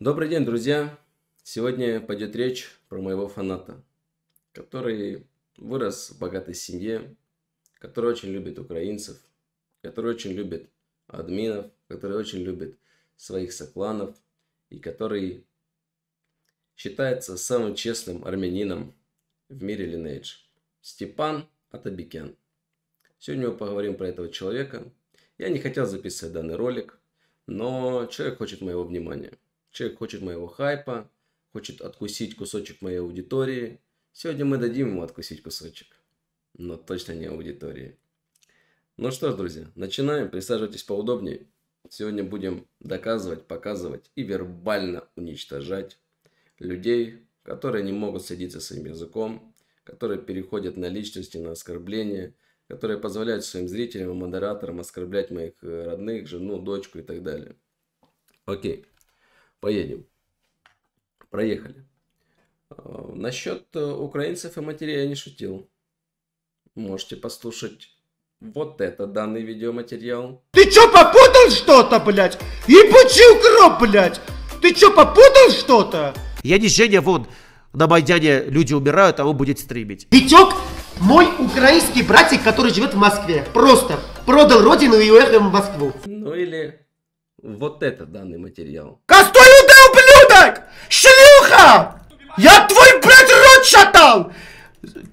Добрый день, друзья! Сегодня пойдет речь про моего фаната, который вырос в богатой семье, который очень любит украинцев, который очень любит админов, который очень любит своих сокланов и который считается самым честным армянином в мире Lineage. Степан Атабекян. Сегодня мы поговорим про этого человека. Я не хотел записывать данный ролик, но человек хочет моего внимания – Человек хочет моего хайпа, хочет откусить кусочек моей аудитории. Сегодня мы дадим ему откусить кусочек, но точно не аудитории. Ну что ж, друзья, начинаем. Присаживайтесь поудобнее. Сегодня будем доказывать, показывать и вербально уничтожать людей, которые не могут следиться своим языком, которые переходят на личности, на оскорбления, которые позволяют своим зрителям и модераторам оскорблять моих э, родных, жену, дочку и так далее. Окей. Поедем. Проехали. Э, Насчет э, украинцев и матери я не шутил. Можете послушать вот это данный видеоматериал. Ты чё, попутал что-то, блядь? Ебучий укроп, блядь! Ты чё, попутал что-то? Я не Женя, вон, на Майдане люди умирают, а он будет стримить. Витёк, мой украинский братик, который живет в Москве, просто продал родину и уехал в Москву. Ну или вот это данный материал. Костой ублюдок! Шлюха! Я твой, блядь, рот шатал!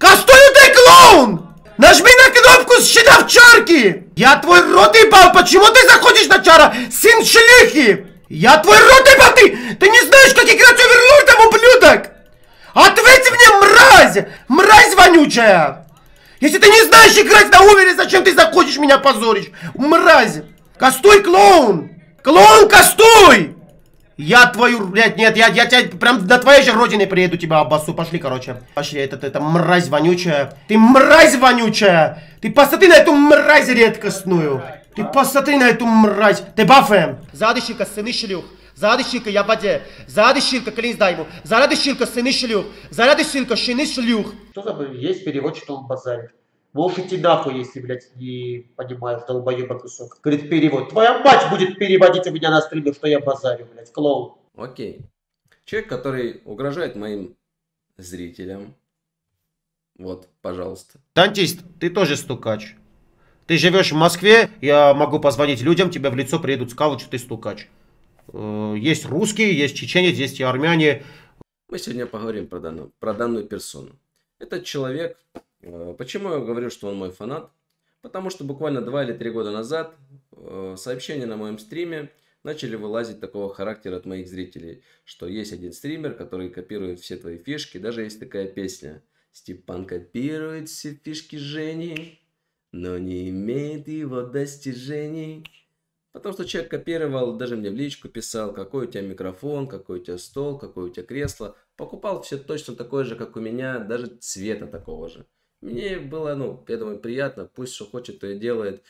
Костой ты клоун! Нажми на кнопку щита в чарки! Я твой рот ебал, почему ты заходишь на чара, сын шлюхи? Я твой рот ебал, ты, ты не знаешь, как играть оверлорд, там ублюдок! Ответь мне, мразь! Мразь вонючая! Если ты не знаешь играть на увере, зачем ты заходишь меня позоришь? Мразь! Костой клоун! Клонка, стой! Я твою, блядь, нет, я, я тебя прям до твоей же родины приеду тебя обоссу. Пошли, короче. Пошли, этот, это мразь вонючая. Ты мразь вонючая. Ты посмотри на эту мразь редкостную. Ты посмотри на эту мразь. Ты бафаем. Задыщика, сыны шлюх. Задыщика, я в воде. Задыщика, клянись дай ему. Задыщика, сыны шлюх. Задыщика, шины шлюх. что то есть переводчик, что он базарит. Волф и нахуй, если, блядь, не понимаешь, долбоеба кусок. Говорит, перевод. Твоя мать будет переводить у меня на стриме, что я базарю, блядь, клоун. Окей. Человек, который угрожает моим зрителям. Вот, пожалуйста. Дантист, ты тоже стукач. Ты живешь в Москве, я могу позвонить людям, тебе в лицо приедут скалы, что ты стукач. Э, есть русские, есть чеченец, есть и армяне. Мы сегодня поговорим про данную, про данную персону. Этот человек Э, почему я говорю, что он мой фанат? Потому что буквально 2 или 3 года назад э, сообщения на моем стриме начали вылазить такого характера от моих зрителей, что есть один стример, который копирует все твои фишки, даже есть такая песня. Степан копирует все фишки Жени, но не имеет его достижений. Потому что человек копировал, даже мне в личку писал, какой у тебя микрофон, какой у тебя стол, какое у тебя кресло. Покупал все точно такое же, как у меня, даже цвета такого же. Мне было, ну, я думаю, приятно, пусть что хочет, то и делает.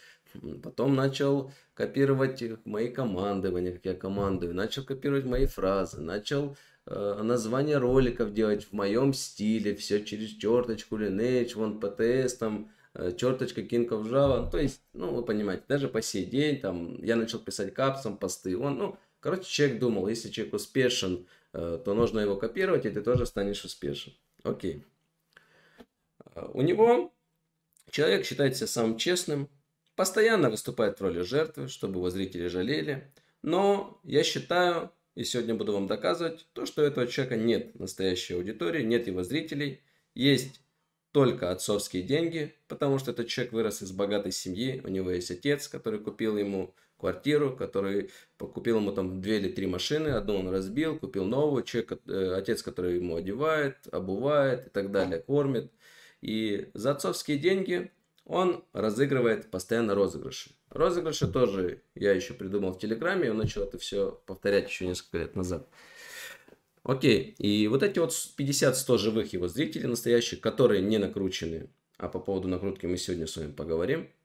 Потом начал копировать мои командования, как я командую, начал копировать мои фразы, начал э, название роликов делать в моем стиле, все через черточку, Lineage, вон ПТС, там, э, черточка Кинков Java, то есть, ну, вы понимаете, даже по сей день, там, я начал писать капсом посты, он, ну, короче, человек думал, если человек успешен, э, то нужно его копировать, и ты тоже станешь успешен. Окей. Э, у него человек считает себя самым честным, постоянно выступает в роли жертвы, чтобы его зрители жалели. Но я считаю, и сегодня буду вам доказывать, то, что у этого человека нет настоящей аудитории, нет его зрителей, есть только отцовские деньги, потому что этот человек вырос из богатой семьи, у него есть отец, который купил ему квартиру, который купил ему там две или три машины, одну он разбил, купил новую, человек, э, отец, который ему одевает, обувает и так далее, кормит. И за отцовские деньги он разыгрывает постоянно розыгрыши. Розыгрыши тоже я еще придумал в Телеграме, он начал это все повторять еще несколько лет назад. Окей, и вот эти вот 50-100 живых его зрителей настоящих, которые не накручены, а по поводу накрутки мы сегодня с вами поговорим –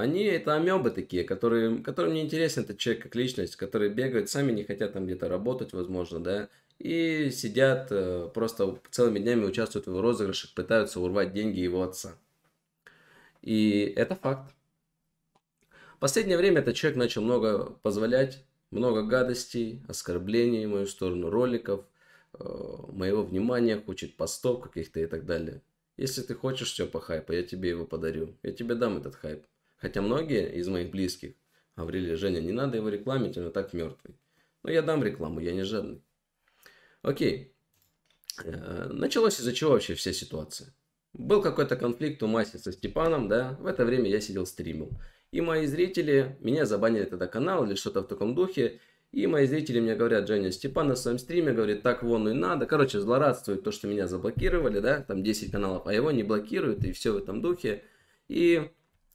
они это амебы такие, которые, которым не интересен этот человек как личность, которые бегают, сами не хотят там где-то работать, возможно, да, и сидят, э, просто целыми днями участвуют в розыгрышах, пытаются урвать деньги его отца. И это факт. В последнее время этот человек начал много позволять, много гадостей, оскорблений в мою сторону, роликов, э, моего внимания, хочет постов каких-то и так далее. Если ты хочешь все по хайпу, я тебе его подарю. Я тебе дам этот хайп. Хотя многие из моих близких говорили, Женя, не надо его рекламить, он и так мертвый. Но я дам рекламу, я не жадный. Окей. Э, началось из-за чего вообще вся ситуация? Был какой-то конфликт у Маси со Степаном, да, в это время я сидел стримил. И мои зрители, меня забанили тогда канал или что-то в таком духе, и мои зрители мне говорят, Женя Степан на своем стриме говорит, так вон и надо. Короче, злорадствует то, что меня заблокировали, да, там 10 каналов, а его не блокируют, и все в этом духе. И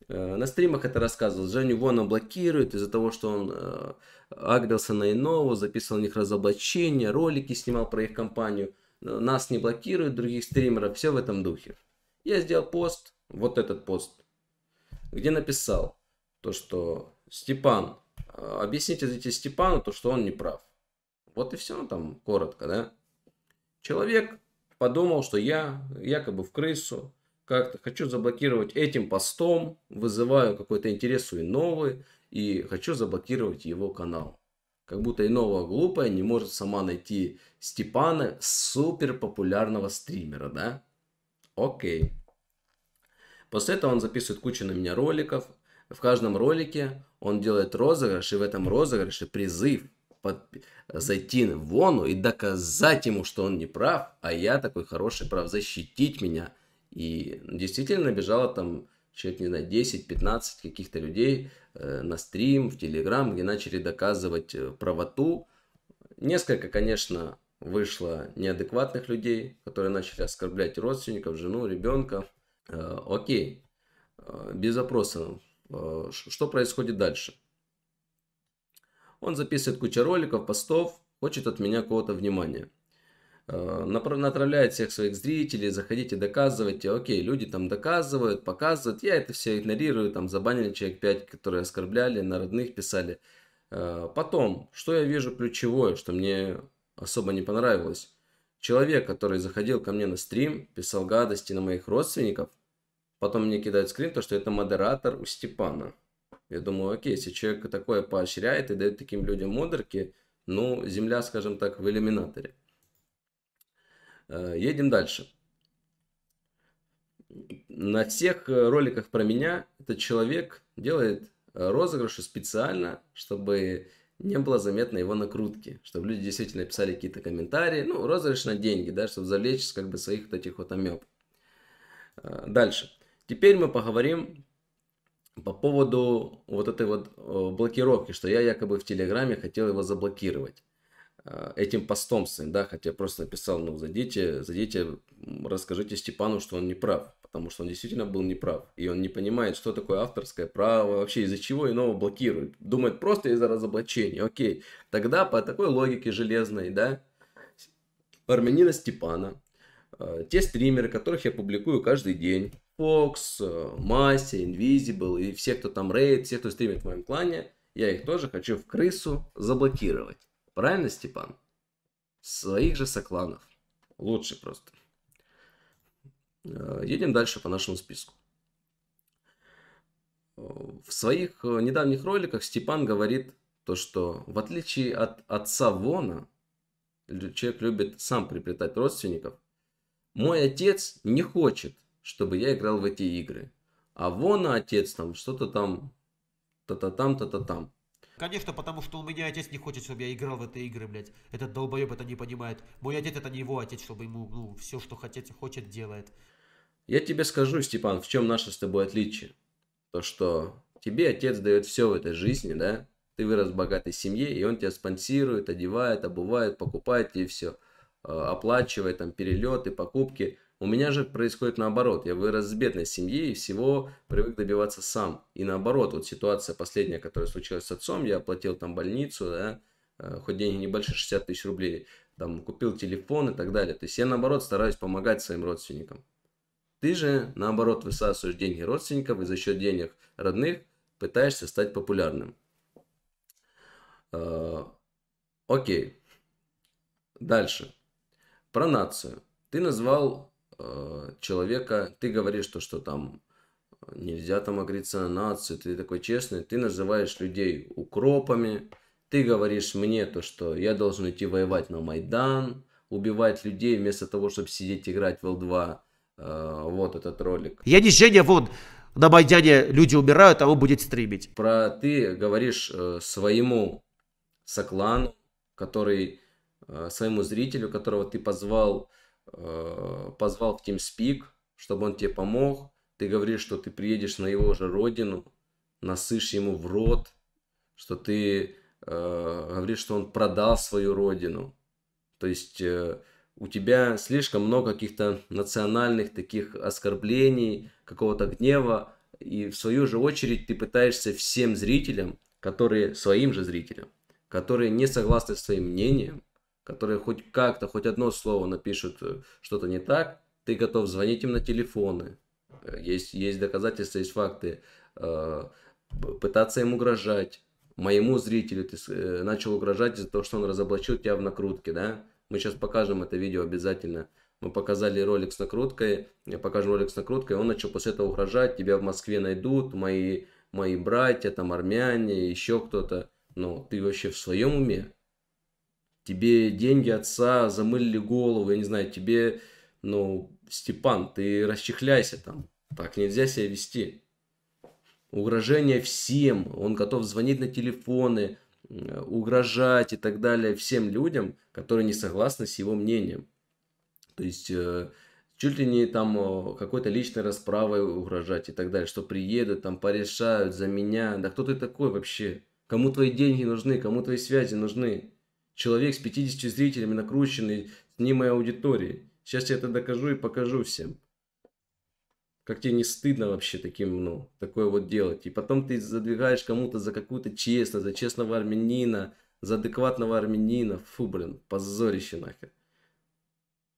Э, на стримах это рассказывал. Женю Вона блокируют из-за того, что он э, агрился на Инову, записывал на них разоблачения, ролики снимал про их компанию. Э, нас не блокируют, других стримеров, все в этом духе. Я сделал пост, вот этот пост, где написал то, что Степан, объясните зрителю Степану то, что он не прав. Вот и все ну, там коротко, да? Человек подумал, что я якобы в крысу, как-то хочу заблокировать этим постом, вызываю какой-то интерес у иного и хочу заблокировать его канал. Как будто иного глупая не может сама найти Степана, супер популярного стримера, да? Окей. После этого он записывает кучу на меня роликов. В каждом ролике он делает розыгрыш, и в этом розыгрыше призыв под... зайти в Вону и доказать ему, что он не прав, а я такой хороший прав, защитить меня – и действительно бежало там человек, не знаю, 10-15 каких-то людей э, на стрим, в Телеграм, где начали доказывать э, правоту. Несколько, конечно, вышло неадекватных людей, которые начали оскорблять родственников, жену, ребенка. Э, окей, без опроса, что происходит дальше? Он записывает кучу роликов, постов, хочет от меня кого то внимания. Э, направлять всех своих зрителей, заходите, доказывайте. Окей, люди там доказывают, показывают. Я это все игнорирую, там забанили человек 5, которые оскорбляли, на родных писали. Э, потом, что я вижу ключевое, что мне особо не понравилось. Человек, который заходил ко мне на стрим, писал гадости на моих родственников, потом мне кидают скрин, то, что это модератор у Степана. Я думаю, окей, если человек такое поощряет и дает таким людям модерки, ну, земля, скажем так, в иллюминаторе. Э, едем дальше. На всех э, роликах про меня этот человек делает э, розыгрыши специально, чтобы не было заметно его накрутки, чтобы люди действительно писали какие-то комментарии, ну, розыгрыш на деньги, да, чтобы завлечь как бы своих вот этих вот амеб. Дальше. Теперь мы поговорим по поводу вот этой вот блокировки, что я якобы в Телеграме хотел его заблокировать. Э, этим постом своим, да, хотя просто написал, ну, зайдите, зайдите, расскажите Степану, что он не прав, потому что он действительно был неправ, и он не понимает, что такое авторское право, вообще из-за чего иного блокирует, думает просто из-за разоблачения, окей, тогда по такой логике железной, да, армянина Степана, э, те стримеры, которых я публикую каждый день, Fox, Mася, э, Invisible и все, кто там рейд, все, кто стримит в моем клане, я их тоже хочу в крысу заблокировать. Правильно, Степан? Своих же сокланов. Лучше просто. Э, едем дальше по нашему списку. В своих э, недавних роликах Степан говорит то, что в отличие от отца Вона, человек любит сам приплетать родственников, мой отец не хочет, чтобы я играл в эти игры. А Вона отец там что-то там, та-та-там, та-та-там. Конечно, потому что у меня отец не хочет, чтобы я играл в эти игры, блядь. Этот долбоеб это не понимает. Мой отец это не его отец, чтобы ему, ну, все, что хотеть, хочет, делает. Я тебе скажу, Степан, в чем наше с тобой отличие. То, что тебе отец дает все в этой жизни, да? Ты вырос в богатой семье, и он тебя спонсирует, одевает, обувает, покупает тебе все. А, оплачивает там перелеты, покупки. У меня же происходит наоборот. Я вырос с бедной семьи и всего привык добиваться сам. И наоборот, вот ситуация последняя, которая случилась с отцом, я оплатил там больницу, да, э, хоть деньги небольшие, 60 тысяч рублей, там купил телефон и так далее. То есть я наоборот стараюсь помогать своим родственникам. Ты же наоборот высасываешь деньги родственников и за счет денег родных пытаешься стать популярным. Э, окей. Дальше. Про нацию. Ты назвал Э, человека, ты говоришь то, что там э, нельзя там агриться на нацию, ты такой честный, ты называешь людей укропами, ты говоришь мне то, что я должен идти воевать на Майдан, убивать людей вместо того, чтобы сидеть играть в Л2. Э, вот этот ролик. Я не Женя, вот на Майдане люди умирают, а вы будете стримить. Про ты говоришь своему соклану, который своему зрителю, которого ты позвал, э, позвал в TeamSpeak, чтобы он тебе помог. Ты говоришь, что ты приедешь на его же родину, насышь ему в рот, что ты э, говоришь, что он продал свою родину. То есть э, у тебя слишком много каких-то национальных таких оскорблений, какого-то гнева, и в свою же очередь ты пытаешься всем зрителям, которые своим же зрителям, которые не согласны с твоим мнением, которые хоть как-то, хоть одно слово напишут э, что-то не так, ты готов звонить им на телефоны. Э, есть, есть доказательства, есть факты. Э, пытаться им угрожать. Моему зрителю ты начал угрожать из-за того, что он разоблачил тебя в накрутке, да? Мы сейчас покажем это видео обязательно. Мы показали ролик с накруткой, я покажу ролик с накруткой, он начал после этого угрожать, тебя в Москве найдут, мои, мои братья, там армяне, еще кто-то. Но ты вообще в своем уме? тебе деньги отца замыли голову, я не знаю, тебе, ну, Степан, ты расчехляйся там, так нельзя себя вести. Угрожение всем, он готов звонить на телефоны, э, угрожать и так далее всем людям, которые не согласны с его мнением. То есть э, чуть ли не там э, какой-то личной расправой угрожать и так далее, что приедут, там порешают за меня, да кто ты такой вообще? Кому твои деньги нужны, кому твои связи нужны? человек с 50 зрителями, накрученный, с снимой аудиторией. Сейчас я это докажу и покажу всем. Как тебе не стыдно вообще таким, ну, такое вот делать? И потом ты задвигаешь кому-то за какую-то честность, за честного армянина, за адекватного армянина. Фу, блин, позорище нахер.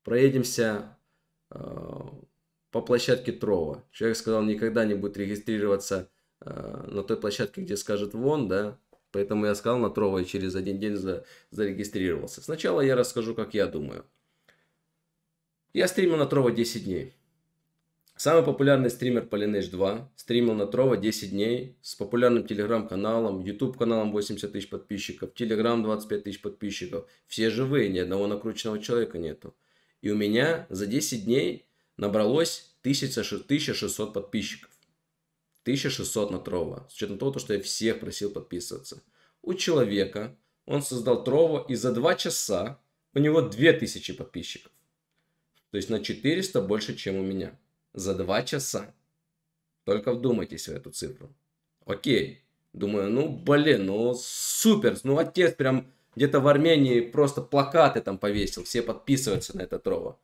Проедемся э, по площадке Трова. Человек сказал, никогда не будет регистрироваться э, на той площадке, где скажет вон, да, Поэтому я сказал на Трово и через один день за, зарегистрировался. Сначала я расскажу, как я думаю. Я стримил на Трово 10 дней. Самый популярный стример Polynesh 2 стримил на Трово 10 дней с популярным телеграм-каналом, YouTube-каналом 80 тысяч подписчиков, Telegram 25 тысяч подписчиков. Все живые, ни одного накрученного человека нету. И у меня за 10 дней набралось 1600 подписчиков. 1600 на Трово, с учетом того, что я всех просил подписываться. У человека, он создал Трово, и за 2 часа у него 2000 подписчиков. То есть на 400 больше, чем у меня. За 2 часа. Только вдумайтесь в эту цифру. Окей. Думаю, ну блин, ну супер. Ну отец прям где-то в Армении просто плакаты там повесил. Все подписываются на это Трово.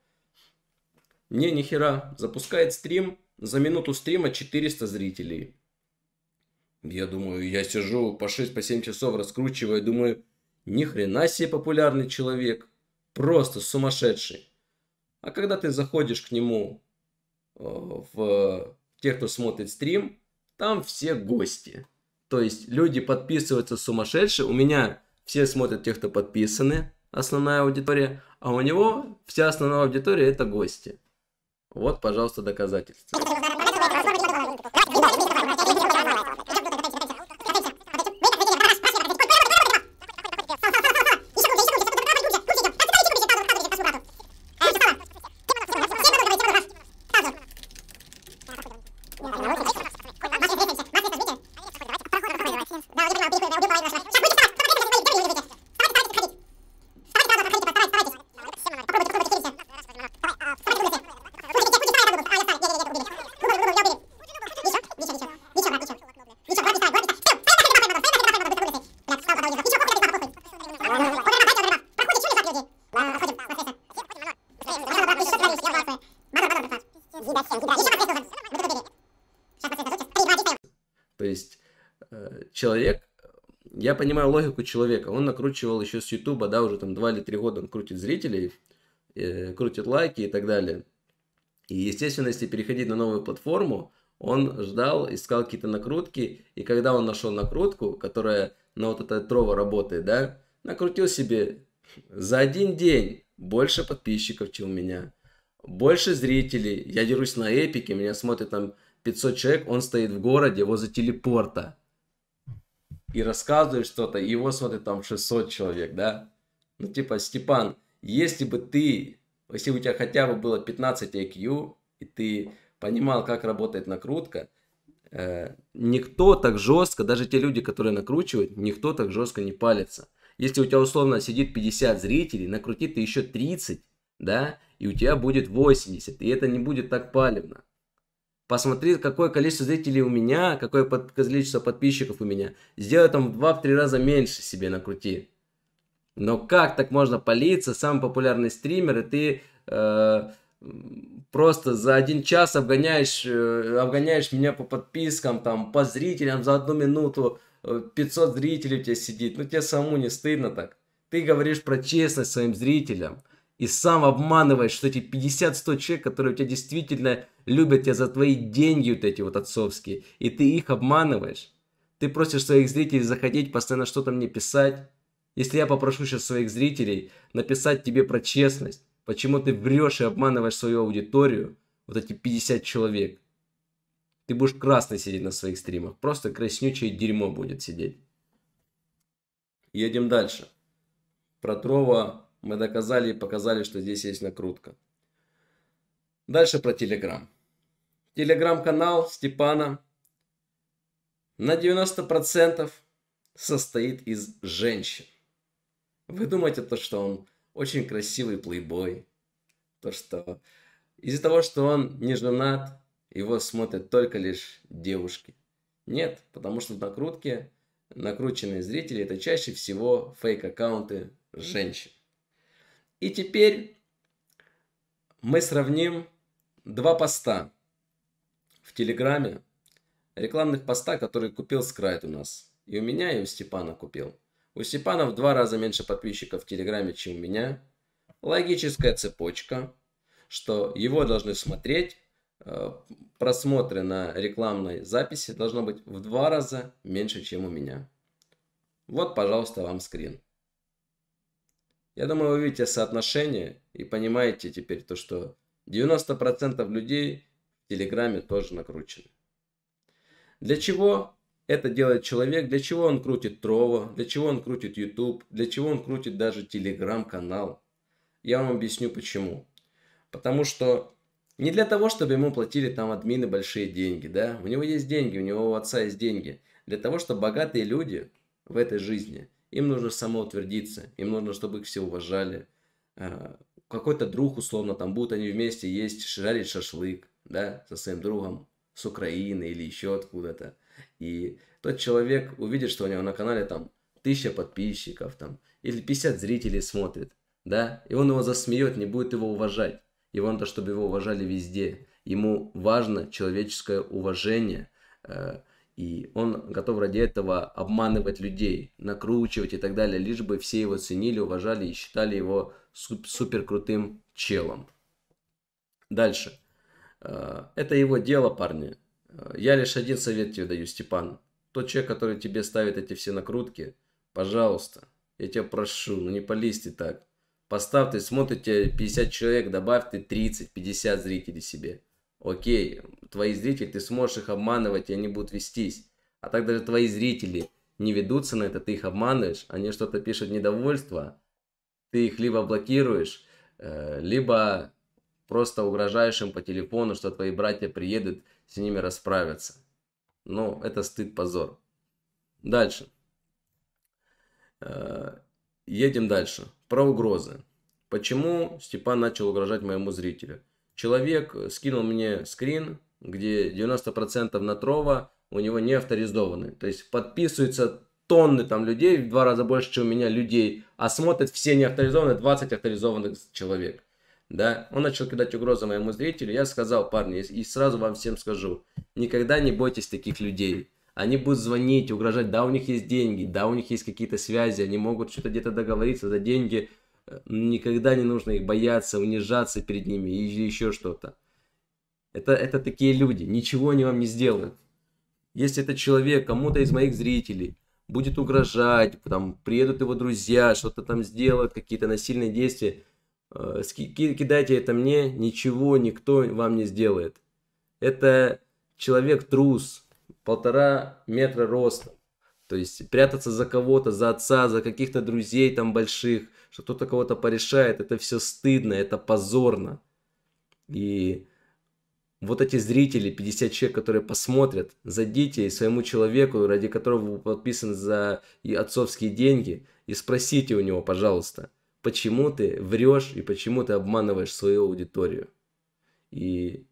Не, нихера. Запускает стрим. За минуту стрима 400 зрителей. Я думаю, я сижу по 6-7 по часов раскручивая, думаю, ни хрена себе популярный человек. Просто сумасшедший. А когда ты заходишь к нему э, в тех, кто смотрит стрим, там все гости. То есть люди подписываются сумасшедшие. У меня все смотрят тех, кто подписаны, основная аудитория. А у него вся основная аудитория это гости. Вот, пожалуйста, доказательства. То есть э, человек, я понимаю логику человека, он накручивал еще с Ютуба, да, уже там два или три года он крутит зрителей, э, крутит лайки и так далее. И, естественно, если переходить на новую платформу, он ждал, искал какие-то накрутки, и когда он нашел накрутку, которая на вот это трова работает, да, накрутил себе за один день больше подписчиков, чем у меня больше зрителей. Я дерусь на эпике, меня смотрит там 500 человек, он стоит в городе возле телепорта и рассказывает что-то, его смотрит там 600 человек, да? Ну, типа, Степан, если бы ты, если бы у тебя хотя бы было 15 IQ, и ты понимал, как работает накрутка, э, никто так жестко, даже те люди, которые накручивают, никто так жестко не палится. Если у тебя условно сидит 50 зрителей, накрути ты еще 30, да, и у тебя будет 80, и это не будет так палевно. Посмотри, какое количество зрителей у меня, какое под, количество подписчиков у меня. Сделай там в 2-3 раза меньше себе накрути. Но как так можно палиться, самый популярный стример, и ты э, просто за один час обгоняешь, э, обгоняешь меня по подпискам, там, по зрителям за одну минуту, 500 э, зрителей у тебя сидит, ну тебе самому не стыдно так. Ты говоришь про честность своим зрителям, и сам обманываешь, что эти 50-100 человек, которые у тебя действительно любят тебя за твои деньги вот эти вот отцовские, и ты их обманываешь. Ты просишь своих зрителей заходить, постоянно что-то мне писать. Если я попрошу сейчас своих зрителей написать тебе про честность, почему ты врешь и обманываешь свою аудиторию, вот эти 50 человек, ты будешь красный сидеть на своих стримах. Просто краснючее дерьмо будет сидеть. Едем дальше. Про Трова мы доказали и показали, что здесь есть накрутка. Дальше про Телеграм. Телеграм-канал Степана на 90% состоит из женщин. Вы думаете, то, что он очень красивый плейбой, то, что из-за того, что он не женат, его смотрят только лишь девушки. Нет, потому что накрутки, накрученные зрители это чаще всего фейк-аккаунты женщин. И теперь мы сравним два поста в Телеграме, рекламных поста, которые купил Скрайт у нас. И у меня, и у Степана купил. У Степана в два раза меньше подписчиков в Телеграме, чем у меня. Логическая цепочка, что его должны смотреть, э, просмотры на рекламной записи должно быть в два раза меньше, чем у меня. Вот, пожалуйста, вам скрин. Я думаю, вы видите соотношение и понимаете теперь то, что 90% людей в Телеграме тоже накручены. Для чего это делает человек? Для чего он крутит Трово? Для чего он крутит YouTube? Для чего он крутит даже Телеграм-канал? Я вам объясню почему. Потому что не для того, чтобы ему платили там админы большие деньги, да? У него есть деньги, у него у отца есть деньги. Для того, чтобы богатые люди в этой жизни – им нужно самоутвердиться, им нужно, чтобы их все уважали. А, какой-то друг, условно, там будут они вместе есть, жарить шашлык, да, со своим другом с Украины или еще откуда-то. И тот человек увидит, что у него на канале там тысяча подписчиков, там, или 50 зрителей смотрит, да, и он его засмеет, не будет его уважать. Его то, чтобы его уважали везде. Ему важно человеческое уважение, э, и он готов ради этого обманывать людей, накручивать и так далее, лишь бы все его ценили, уважали и считали его супер крутым челом. Дальше. Э, это его дело, парни. Э, я лишь один совет тебе даю, Степан. Тот человек, который тебе ставит эти все накрутки, пожалуйста, я тебя прошу, ну не полезь ты так. Поставь, ты смотрите 50 человек, добавь ты 30-50 зрителей себе окей, твои зрители, ты сможешь их обманывать, и они будут вестись. А так даже твои зрители не ведутся на это, ты их обманываешь, они что-то пишут недовольство, ты их либо блокируешь, э, либо просто угрожаешь им по телефону, что твои братья приедут, с ними расправятся. Ну, это стыд, позор. Дальше. Э, едем дальше. Про угрозы. Почему Степан начал угрожать моему зрителю? Человек скинул мне скрин, где 90% Натрова у него не авторизованы. То есть подписываются тонны там людей, в два раза больше, чем у меня людей, а смотрят все неавторизованные, 20 авторизованных человек. Да, он начал кидать угрозы моему зрителю. Я сказал, парни, и сразу вам всем скажу, никогда не бойтесь таких людей. Они будут звонить, угрожать, да, у них есть деньги, да, у них есть какие-то связи, они могут что-то где-то договориться за деньги, никогда не нужно их бояться, унижаться перед ними или еще что-то. Это, это такие люди, ничего они вам не сделают. Если этот человек кому-то из моих зрителей будет угрожать, там, приедут его друзья, что-то там сделают, какие-то насильные действия, э, кидайте это мне, ничего никто вам не сделает. Это человек-трус, полтора метра роста. То есть прятаться за кого-то, за отца, за каких-то друзей там больших – что кто-то кого-то порешает, это все стыдно, это позорно. И вот эти зрители, 50 человек, которые посмотрят, задите своему человеку, ради которого вы подписаны за и отцовские деньги, и спросите у него, пожалуйста, почему ты врешь и почему ты обманываешь свою аудиторию. И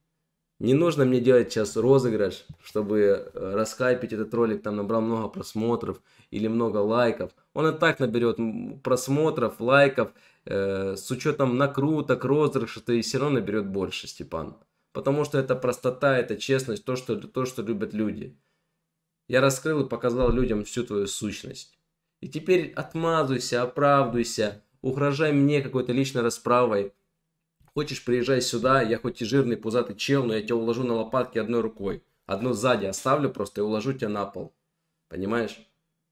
не нужно мне делать сейчас розыгрыш, чтобы э, расхайпить этот ролик, там набрал много просмотров или много лайков. Он и так наберет просмотров, лайков, э, с учетом накруток, розыгрыша, и все равно наберет больше, Степан. Потому что это простота, это честность, то что, то, что любят люди. Я раскрыл и показал людям всю твою сущность. И теперь отмазывайся, оправдывайся, угрожай мне какой-то личной расправой – Хочешь, приезжай сюда, я хоть и жирный, пузатый чел, но я тебя уложу на лопатки одной рукой. Одну сзади оставлю просто и уложу тебя на пол. Понимаешь?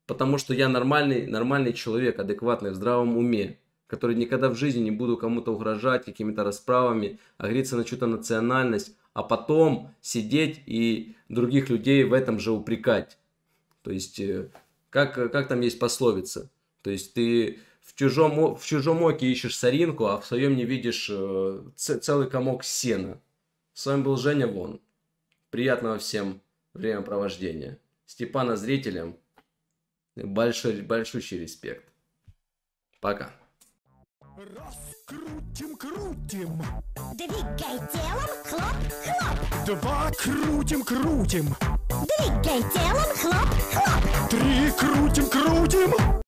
Потому что я нормальный, нормальный человек, адекватный, в здравом уме, который никогда в жизни не буду кому-то угрожать какими-то расправами, агриться на чью-то национальность, а потом сидеть и других людей в этом же упрекать. То есть, э, как, как там есть пословица? То есть, ты в чужом, в чужом оке ищешь соринку, а в своем не видишь э, целый комок сена. С вами был Женя Вон. Приятного всем времяпровождения. Степана зрителям большой, большущий респект. Пока. Раскрутим, крутим. Двигай телом, хлоп, хлоп. Два, крутим, крутим. Двигай телом, хлоп, хлоп. Три, крутим, крутим.